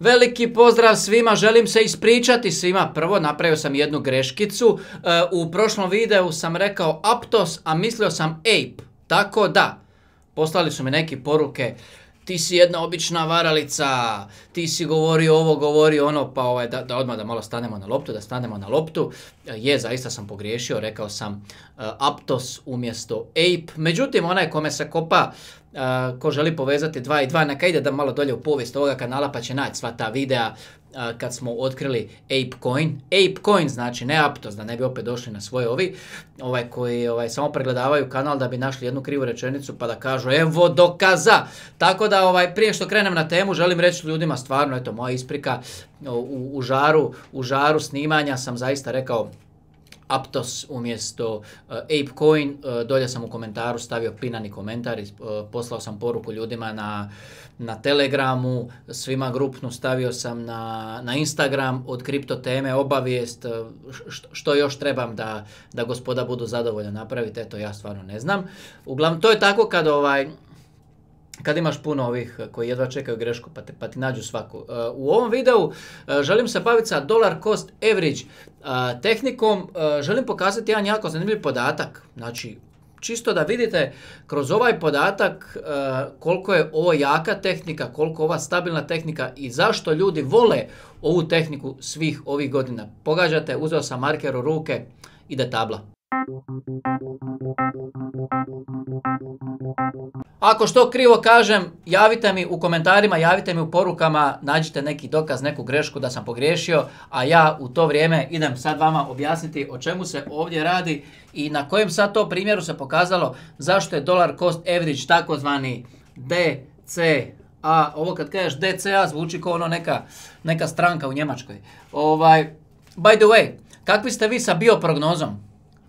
Veliki pozdrav svima, želim se ispričati svima. Prvo napravio sam jednu greškicu. E, u prošlom videu sam rekao Aptos, a mislio sam Ape. Tako da, poslali su mi neke poruke. Ti si jedna obična varalica, ti si govorio ovo, govori ono, pa ovaj, da, da odmah da malo stanemo na loptu, da stanemo na loptu. E, je, zaista sam pogriješio, rekao sam e, Aptos umjesto Ape. Međutim, onaj kome se kopa ko želi povezati dva i dva, neka ide da malo dolje u povijest ovoga kanala pa će naći sva ta videa kad smo otkrili ApeCoin. ApeCoin znači ne Aptos, da ne bi opet došli na svoje ovi ovaj, koji ovaj, samo pregledavaju kanal da bi našli jednu krivu rečenicu pa da kažu evo dokaza. Tako da ovaj, prije što krenem na temu želim reći ljudima stvarno, eto moja isprika, u, u, žaru, u žaru snimanja sam zaista rekao Aptos umjesto eh, ApeCoin. Eh, dolje sam u komentaru stavio pinani komentar i eh, poslao sam poruku ljudima na, na Telegramu, svima grupnu stavio sam na, na Instagram od kripto teme obavijest što, još trebam da, da gospoda budu zadovoljna napraviti, eto ja stvarno ne znam. Uglavnom, to je tako kad ovaj, kad imaš puno ovih eh, koji jedva čekaju grešku pa, te, pa ti nađu svaku. Eh, u ovom videu eh, želim se baviti sa dollar cost average tehnikom. Želim pokazati jedan jako zanimljiv podatak. Znači, čisto da vidite kroz ovaj podatak koliko je ovo jaka tehnika, koliko ova stabilna tehnika i zašto ljudi vole ovu tehniku svih ovih godina. Pogađate, uzeo sam marker u ruke, ide tabla. Ako što krivo kažem, javite mi u komentarima, javite mi u porukama, nađite neki dokaz, neku grešku da sam pogriješio, a ja u to vrijeme idem sad vama objasniti o čemu se ovdje radi i na kojem sad to primjeru se pokazalo zašto je dolar cost average takozvani DCA. Ovo kad kažeš DCA zvuči kao ono neka, neka stranka u Njemačkoj. Ovaj, by the way, kakvi ste vi sa bioprognozom?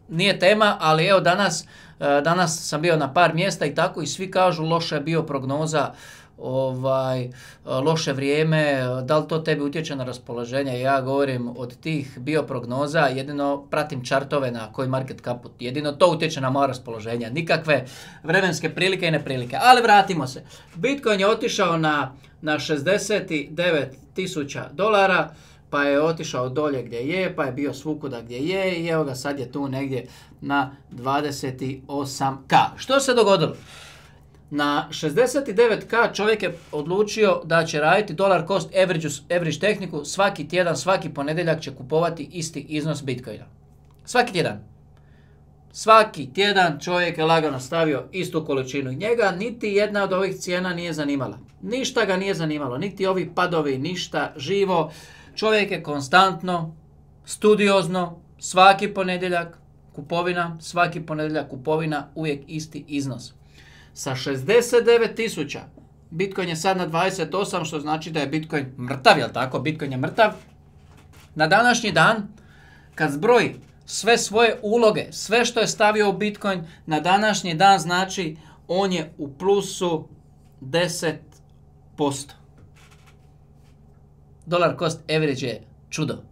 Nije tema, ali evo danas Eh, danas sam bio na par mjesta i tako i svi kažu loša je bio prognoza ovaj, eh, loše vrijeme, eh, da li to tebi utječe na raspoloženje? Ja govorim od tih bioprognoza, jedino pratim čartove na koji market kaput, jedino to utječe na moje raspoloženja, nikakve vremenske prilike i neprilike. Ali vratimo se, Bitcoin je otišao na, na 69 tisuća dolara, pa je otišao dolje gdje je, pa je bio svukuda gdje je i evo ga sad je tu negdje na 28K. Što se dogodilo? Na 69K čovjek je odlučio da će raditi dolar cost average, tehniku, svaki tjedan, svaki ponedjeljak će kupovati isti iznos Bitcoina. Svaki tjedan. Svaki tjedan čovjek je lagano stavio istu količinu. Njega niti jedna od ovih cijena nije zanimala. Ništa ga nije zanimalo, niti ovi padovi, ništa živo. Čovjek je konstantno, studiozno, svaki ponedjeljak kupovina, svaki ponedjeljak kupovina, uvijek isti iznos. Sa 69 tisuća, Bitcoin je sad na 28, što znači da je Bitcoin mrtav, jel tako? Bitcoin je mrtav. Na današnji dan, kad zbroji sve svoje uloge, sve što je stavio u Bitcoin, na današnji dan znači on je u plusu 10%. Dolar cost average je čudo.